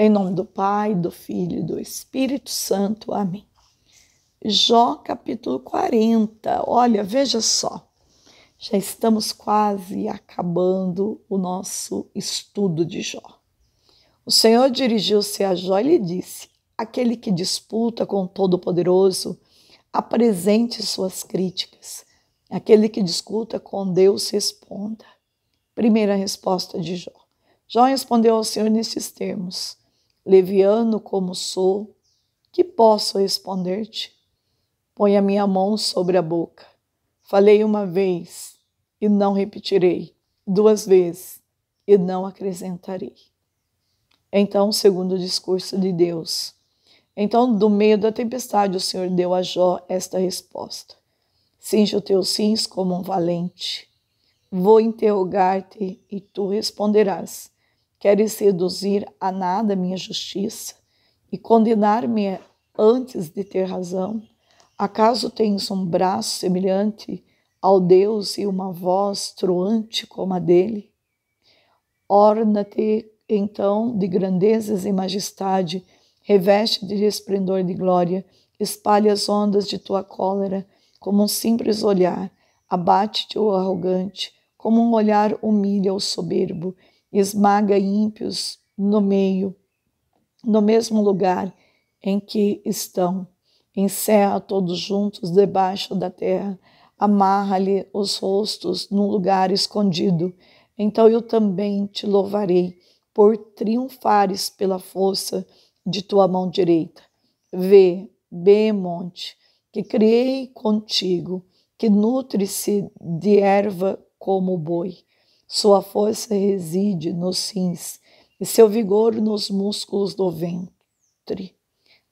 Em nome do Pai, do Filho e do Espírito Santo. Amém. Jó capítulo 40. Olha, veja só. Já estamos quase acabando o nosso estudo de Jó. O Senhor dirigiu-se a Jó e lhe disse: Aquele que disputa com o Todo-Poderoso, apresente suas críticas. Aquele que discuta com Deus, responda. Primeira resposta de Jó. Jó respondeu ao Senhor nesses termos: leviano como sou, que posso responder-te? Põe a minha mão sobre a boca. Falei uma vez e não repetirei, duas vezes e não acrescentarei. Então, segundo o discurso de Deus. Então, do meio da tempestade, o Senhor deu a Jó esta resposta: Cinge os teus rins como um valente. Vou interrogar-te e tu responderás Queres reduzir a nada minha justiça e condenar-me antes de ter razão? Acaso tens um braço semelhante ao Deus e uma voz troante como a dele? Orna-te então de grandezas e majestade, reveste de resplendor de glória, espalha as ondas de tua cólera como um simples olhar, abate-te o arrogante, como um olhar humilha o soberbo esmaga ímpios no meio, no mesmo lugar em que estão. Encerra todos juntos debaixo da terra, amarra-lhe os rostos num lugar escondido. Então eu também te louvarei por triunfares pela força de tua mão direita. Vê, bem monte, que criei contigo, que nutre-se de erva como o boi sua força reside nos rins e seu vigor nos músculos do ventre.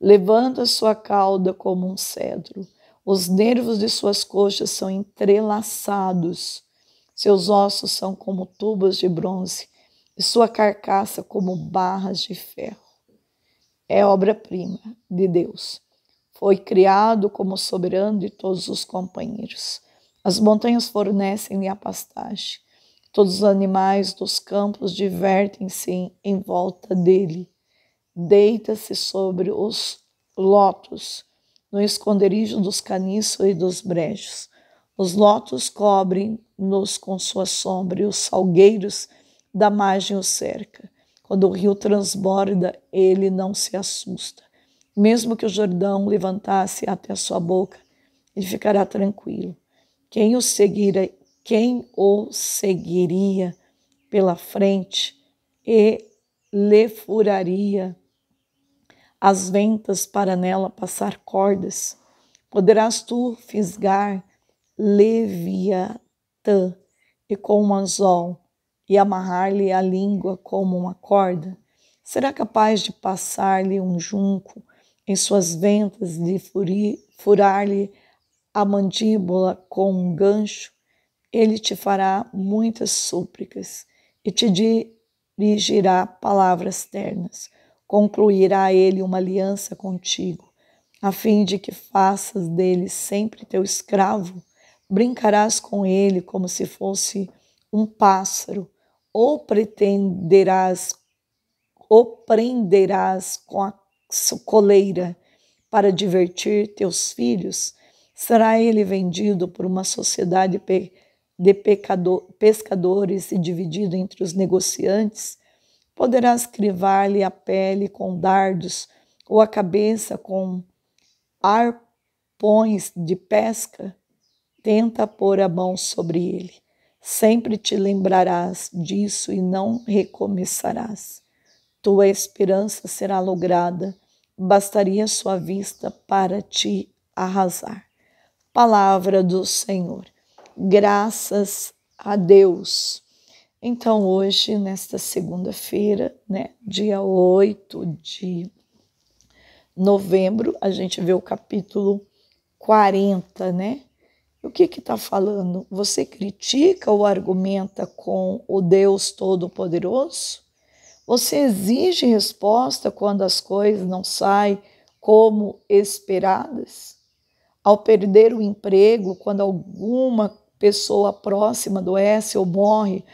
Levanta sua cauda como um cedro. Os nervos de suas coxas são entrelaçados. Seus ossos são como tubos de bronze e sua carcaça como barras de ferro. É obra-prima de Deus. Foi criado como soberano de todos os companheiros. As montanhas fornecem-lhe a pastagem Todos os animais dos campos divertem-se em volta dele. Deita-se sobre os lotos, no esconderijo dos caniços e dos brejos. Os lotos cobrem-nos com sua sombra e os salgueiros da margem o cerca. Quando o rio transborda, ele não se assusta. Mesmo que o Jordão levantasse até a sua boca, ele ficará tranquilo. Quem o seguir quem o seguiria pela frente e lhe furaria as ventas para nela passar cordas. Poderás tu fisgar Leviatã e com um anzol e amarrar-lhe a língua como uma corda? Será capaz de passar-lhe um junco em suas ventas, de furar-lhe a mandíbula com um gancho? ele te fará muitas súplicas e te dirigirá palavras ternas. Concluirá ele uma aliança contigo, a fim de que faças dele sempre teu escravo. Brincarás com ele como se fosse um pássaro, ou pretenderás, ou prenderás com a coleira para divertir teus filhos. Será ele vendido por uma sociedade pecadora de pecador, pescadores e dividido entre os negociantes, poderás crivar-lhe a pele com dardos ou a cabeça com arpões de pesca, tenta pôr a mão sobre ele. Sempre te lembrarás disso e não recomeçarás. Tua esperança será lograda, bastaria sua vista para te arrasar. Palavra do Senhor graças a Deus. Então, hoje, nesta segunda-feira, né, dia 8 de novembro, a gente vê o capítulo 40, né? O que que está falando? Você critica ou argumenta com o Deus Todo-Poderoso? Você exige resposta quando as coisas não saem como esperadas? Ao perder o emprego, quando alguma pessoa próxima adoece ou morre,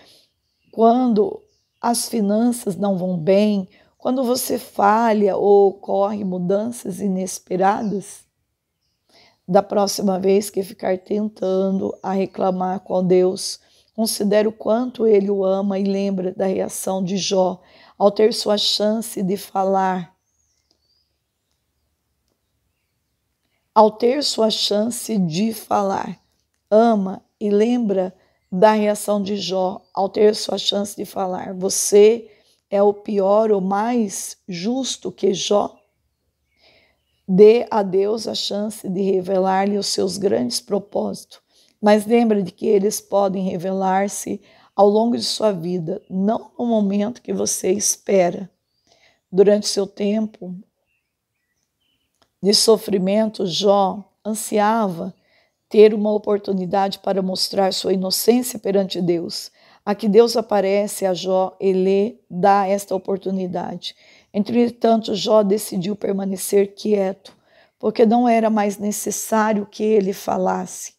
quando as finanças não vão bem, quando você falha ou ocorre mudanças inesperadas, da próxima vez que ficar tentando a reclamar com Deus, considere o quanto ele o ama e lembra da reação de Jó ao ter sua chance de falar. Ao ter sua chance de falar, ama e lembra da reação de Jó ao ter sua chance de falar: Você é o pior ou mais justo que Jó? Dê a Deus a chance de revelar-lhe os seus grandes propósitos, mas lembre de que eles podem revelar-se ao longo de sua vida, não no momento que você espera. Durante seu tempo de sofrimento, Jó ansiava ter uma oportunidade para mostrar sua inocência perante Deus. A que Deus aparece a Jó e lhe dá esta oportunidade. Entretanto, Jó decidiu permanecer quieto, porque não era mais necessário que ele falasse.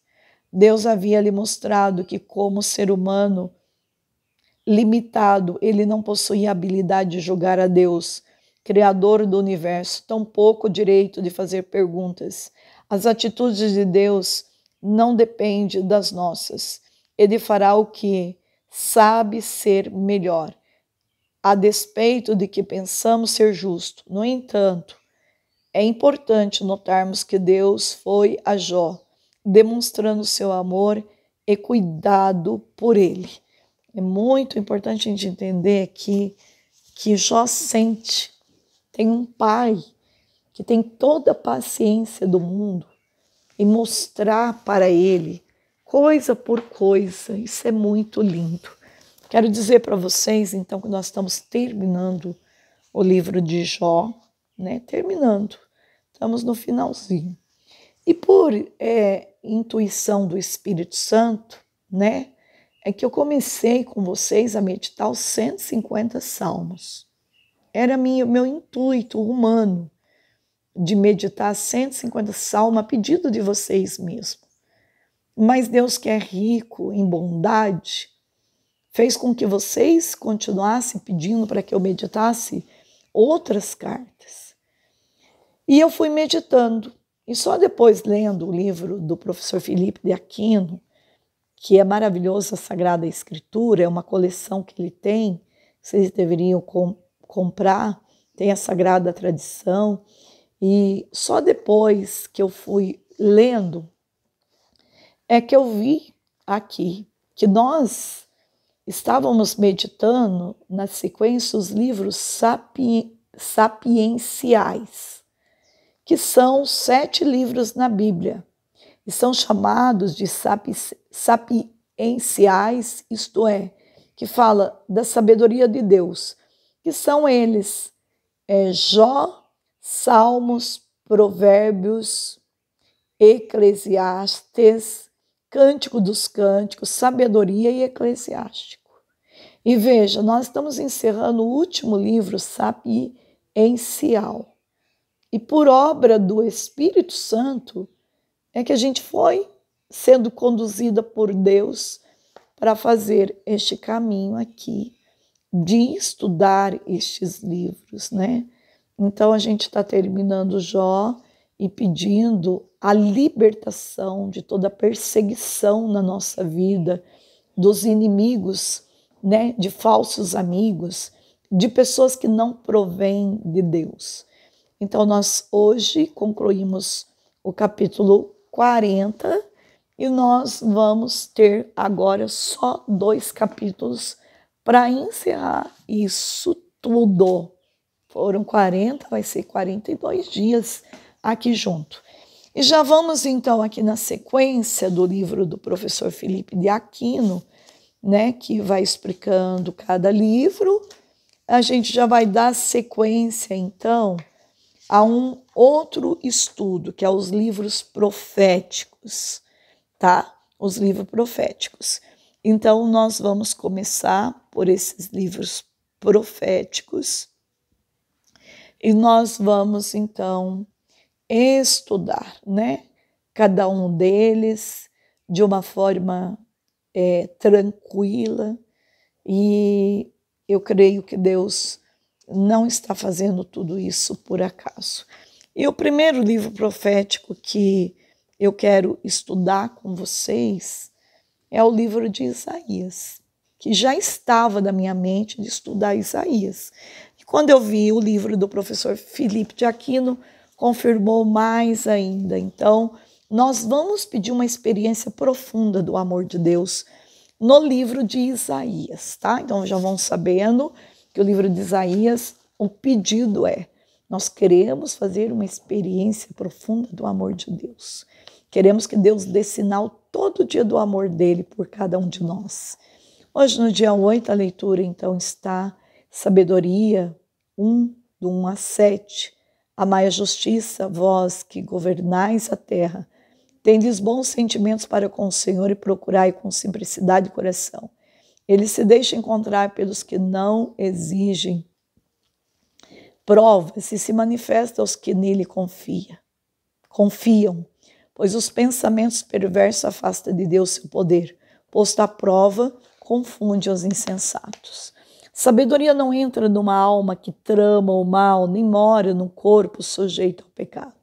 Deus havia lhe mostrado que, como ser humano limitado, ele não possuía habilidade de julgar a Deus, Criador do universo, tampouco o direito de fazer perguntas. As atitudes de Deus não depende das nossas. Ele fará o que sabe ser melhor, a despeito de que pensamos ser justo. No entanto, é importante notarmos que Deus foi a Jó, demonstrando seu amor e cuidado por ele. É muito importante a gente entender que, que Jó sente, tem um pai que tem toda a paciência do mundo e mostrar para ele coisa por coisa. Isso é muito lindo. Quero dizer para vocês, então, que nós estamos terminando o livro de Jó, né? Terminando. Estamos no finalzinho. E por é, intuição do Espírito Santo, né? É que eu comecei com vocês a meditar os 150 salmos. Era meu intuito humano de meditar 150 salmos a pedido de vocês mesmos. Mas Deus, que é rico em bondade, fez com que vocês continuassem pedindo para que eu meditasse outras cartas. E eu fui meditando, e só depois lendo o livro do professor Felipe de Aquino, que é maravilhoso, a Sagrada Escritura, é uma coleção que ele tem, vocês deveriam com, comprar, tem a Sagrada Tradição e só depois que eu fui lendo é que eu vi aqui que nós estávamos meditando na sequência os livros sapien sapienciais, que são sete livros na Bíblia e são chamados de sapi sapienciais, isto é, que fala da sabedoria de Deus, que são eles é, Jó, Salmos, Provérbios, Eclesiastes, Cântico dos Cânticos, Sabedoria e Eclesiástico. E veja, nós estamos encerrando o último livro, Sapiencial. E por obra do Espírito Santo é que a gente foi sendo conduzida por Deus para fazer este caminho aqui de estudar estes livros, né? Então a gente está terminando Jó e pedindo a libertação de toda perseguição na nossa vida, dos inimigos, né, de falsos amigos, de pessoas que não provêm de Deus. Então nós hoje concluímos o capítulo 40 e nós vamos ter agora só dois capítulos para encerrar isso tudo foram 40, vai ser 42 dias aqui junto. E já vamos então aqui na sequência do livro do professor Felipe de Aquino, né, que vai explicando cada livro. A gente já vai dar sequência então a um outro estudo, que é os livros proféticos, tá? Os livros proféticos. Então nós vamos começar por esses livros proféticos e nós vamos então estudar, né? Cada um deles de uma forma é, tranquila e eu creio que Deus não está fazendo tudo isso por acaso. E o primeiro livro profético que eu quero estudar com vocês é o livro de Isaías, que já estava na minha mente de estudar Isaías. Quando eu vi o livro do professor Felipe de Aquino, confirmou mais ainda. Então, nós vamos pedir uma experiência profunda do amor de Deus no livro de Isaías, tá? Então já vão sabendo que o livro de Isaías, o pedido é: nós queremos fazer uma experiência profunda do amor de Deus. Queremos que Deus dê sinal todo dia do amor dele por cada um de nós. Hoje, no dia 8, a leitura então está sabedoria 1, do 1 a 7. Amai a justiça, vós que governais a terra. Tendes bons sentimentos para com o Senhor e procurai com simplicidade de coração. Ele se deixa encontrar pelos que não exigem provas e se manifesta aos que nele confia. confiam, pois os pensamentos perversos afasta de Deus seu poder, posto à prova, confunde os insensatos. Sabedoria não entra numa alma que trama o mal, nem mora num corpo sujeito ao pecado.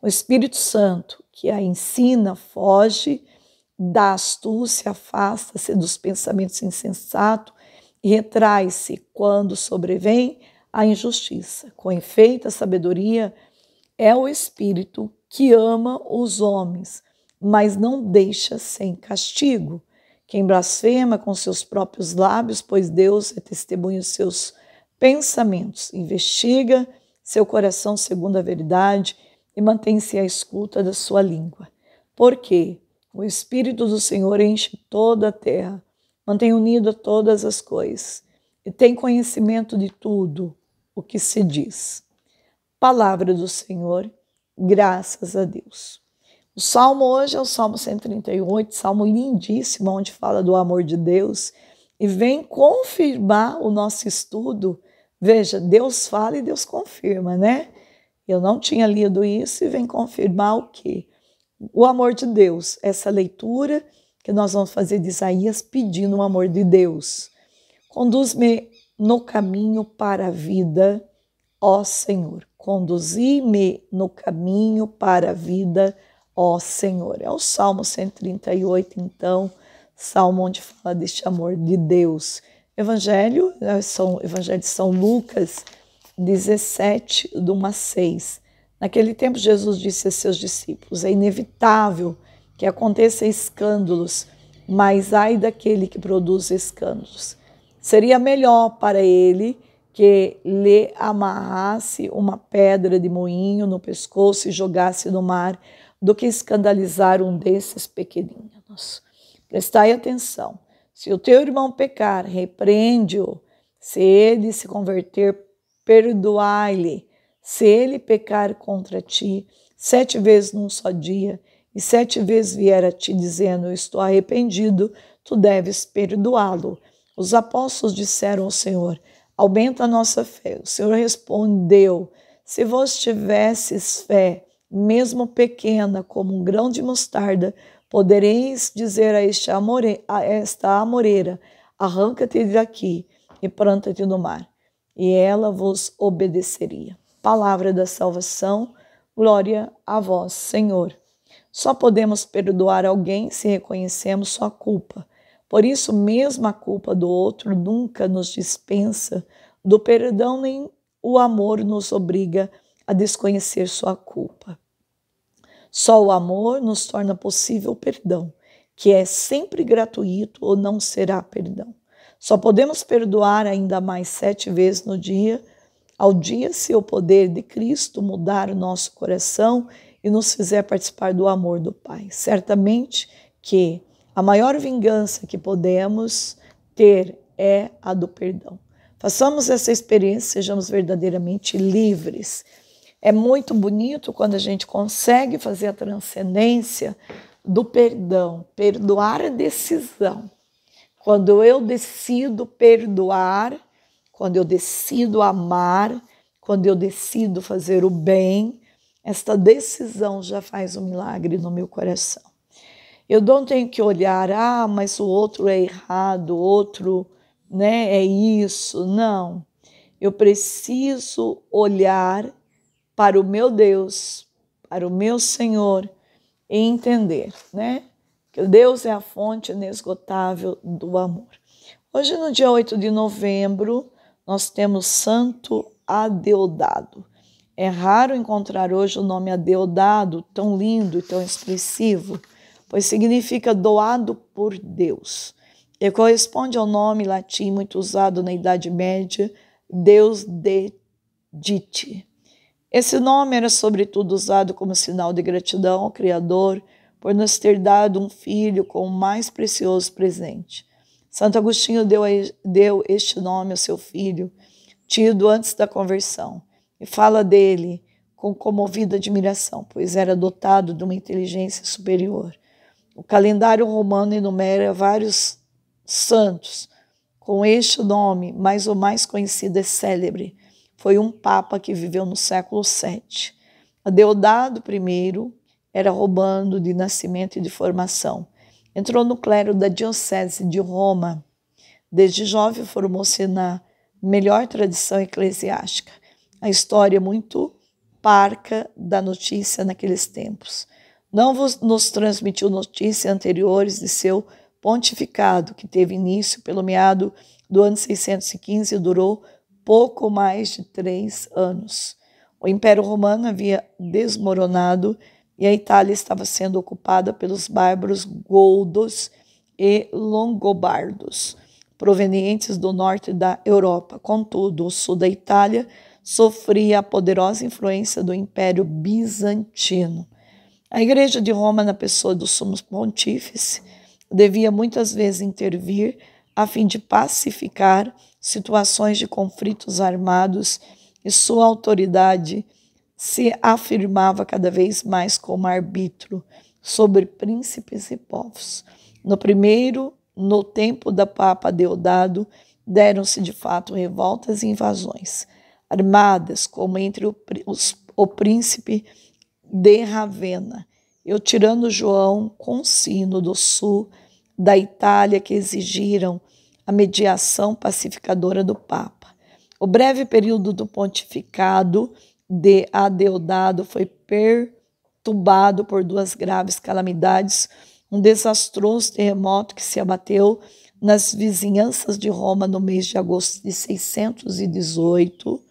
O Espírito Santo, que a ensina, foge da astúcia, afasta-se dos pensamentos insensatos e retrai-se quando sobrevém a injustiça. Com efeito, a sabedoria é o Espírito que ama os homens, mas não deixa sem castigo. Quem blasfema com seus próprios lábios, pois Deus é testemunho dos seus pensamentos, investiga seu coração segundo a verdade e mantém-se à escuta da sua língua. Porque o Espírito do Senhor enche toda a terra, mantém unido a todas as coisas e tem conhecimento de tudo o que se diz. Palavra do Senhor, graças a Deus. O salmo hoje é o salmo 138, salmo lindíssimo, onde fala do amor de Deus e vem confirmar o nosso estudo. Veja, Deus fala e Deus confirma, né? Eu não tinha lido isso e vem confirmar o quê? O amor de Deus, essa leitura que nós vamos fazer de Isaías pedindo o amor de Deus. Conduz-me no caminho para a vida, ó Senhor. Conduzi-me no caminho para a vida, ó ó Senhor. É o Salmo 138, então, salmo onde fala deste amor de Deus. Evangelho, né, são, Evangelho de São Lucas 17, do 1 a 6. Naquele tempo, Jesus disse a seus discípulos: É inevitável que aconteça escândalos, mas ai daquele que produz escândalos. Seria melhor para ele que lhe amarrasse uma pedra de moinho no pescoço e jogasse no mar do que escandalizar um desses pequeninos. Prestai atenção. Se o teu irmão pecar, repreende-o. Se ele se converter, perdoai-lhe. Se ele pecar contra ti, sete vezes num só dia, e sete vezes vier a ti dizendo: Estou arrependido, tu deves perdoá-lo. Os apóstolos disseram ao Senhor: Aumenta a nossa fé. O Senhor respondeu: Se vós tivesses fé mesmo pequena como um grão de mostarda, podereis dizer a esta, amore, a esta amoreira: arranca-te daqui e planta-te no mar, e ela vos obedeceria. Palavra da salvação, glória a vós, Senhor. Só podemos perdoar alguém se reconhecemos sua culpa. Por isso, mesmo a culpa do outro nunca nos dispensa do perdão, nem o amor nos obriga a a desconhecer sua culpa. Só o amor nos torna possível o perdão, que é sempre gratuito ou não será perdão. Só podemos perdoar ainda mais sete vezes no dia, ao dia se o poder de Cristo mudar o nosso coração e nos fizer participar do amor do Pai. Certamente que a maior vingança que podemos ter é a do perdão. Façamos essa experiência, sejamos verdadeiramente livres é muito bonito quando a gente consegue fazer a transcendência do perdão, perdoar a decisão. Quando eu decido perdoar, quando eu decido amar, quando eu decido fazer o bem, esta decisão já faz um milagre no meu coração. Eu não tenho que olhar, ah, mas o outro é errado, o outro né, é isso. Não. Eu preciso olhar para o meu Deus, para o meu Senhor e entender, né? Que Deus é a fonte inesgotável do amor. Hoje, no dia 8 de novembro, nós temos Santo Adeodado. É raro encontrar hoje o nome Adeodado tão lindo e tão expressivo, pois significa doado por Deus. E corresponde ao nome latim muito usado na Idade Média, Deus de dite, esse nome era sobretudo usado como sinal de gratidão ao Criador por nos ter dado um filho com o mais precioso presente. Santo Agostinho deu, deu este nome ao seu filho, tido antes da conversão, e fala dele com comovida admiração, pois era dotado de uma inteligência superior. O calendário romano enumera vários santos com este nome, mas o mais conhecido é célebre foi um papa que viveu no século VII. Adeodado I era romano de nascimento e de formação. Entrou no clero da diocese de Roma. Desde jovem formou-se na melhor tradição eclesiástica. A história é muito parca da notícia naqueles tempos. Não vos, nos transmitiu notícias anteriores de seu pontificado, que teve início pelo meado do ano 615 e durou pouco mais de três anos. O Império Romano havia desmoronado e a Itália estava sendo ocupada pelos bárbaros goldos e longobardos, provenientes do norte da Europa. Contudo, o sul da Itália sofria a poderosa influência do Império Bizantino. A Igreja de Roma, na pessoa do Sumo Pontífice, devia muitas vezes intervir a fim de pacificar situações de conflitos armados e sua autoridade se afirmava cada vez mais como arbítrio sobre príncipes e povos. No primeiro, no tempo da Papa Deodado, deram-se de fato revoltas e invasões, armadas como entre o, os, o príncipe de Ravenna e o tirano João Consino do sul da Itália, que exigiram a mediação pacificadora do Papa. O breve período do pontificado de Adeodado foi perturbado por duas graves calamidades, um desastroso terremoto que se abateu nas vizinhanças de Roma no mês de agosto de 618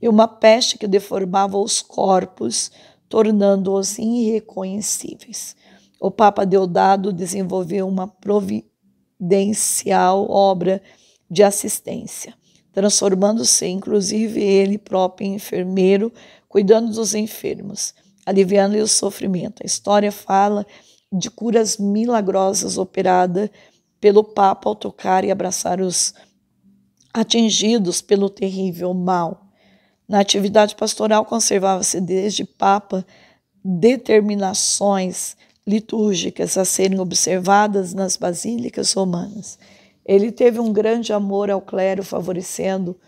e uma peste que deformava os corpos, tornando-os irreconhecíveis. O Papa Deodato desenvolveu uma provi providencial obra de assistência, transformando-se inclusive ele próprio em enfermeiro, cuidando dos enfermos, aliviando-lhe o sofrimento. A história fala de curas milagrosas operadas pelo Papa ao tocar e abraçar os atingidos pelo terrível mal. Na atividade pastoral conservava-se desde Papa determinações litúrgicas a serem observadas nas basílicas romanas. Ele teve um grande amor ao clero, favorecendo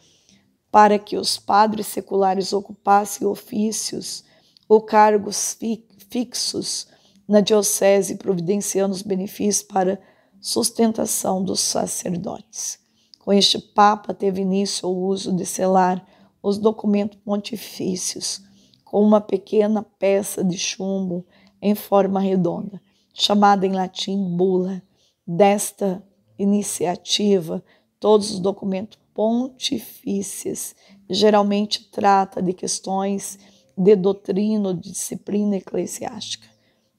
para que os padres seculares ocupassem ofícios ou cargos fi fixos na diocese, providenciando os benefícios para sustentação dos sacerdotes. Com este Papa teve início o uso de selar os documentos pontifícios com uma pequena peça de chumbo em forma redonda, chamada em latim bula. Desta iniciativa, todos os documentos pontifícios geralmente trata de questões de doutrina ou de disciplina eclesiástica.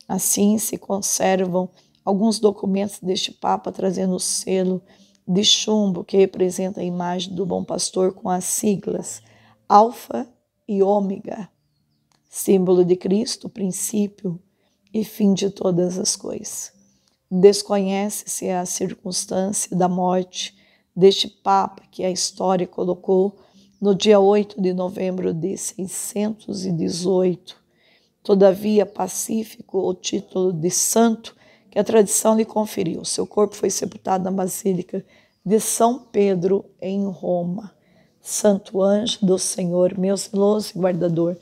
Assim se conservam alguns documentos deste Papa trazendo o selo de chumbo que representa a imagem do bom pastor com as siglas Alfa e Ômega, símbolo de Cristo, princípio, e fim de todas as coisas. Desconhece-se é a circunstância da morte deste Papa que a história colocou no dia 8 de novembro de 618. Todavia, pacífico o título de santo que a tradição lhe conferiu. Seu corpo foi sepultado na Basílica de São Pedro, em Roma. Santo anjo do Senhor, meu zeloso guardador,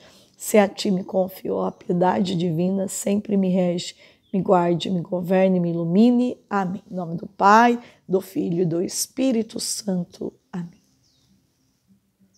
se a ti me confiou a piedade divina, sempre me rege, me guarde, me governe, me ilumine. Amém. Em nome do Pai, do Filho e do Espírito Santo.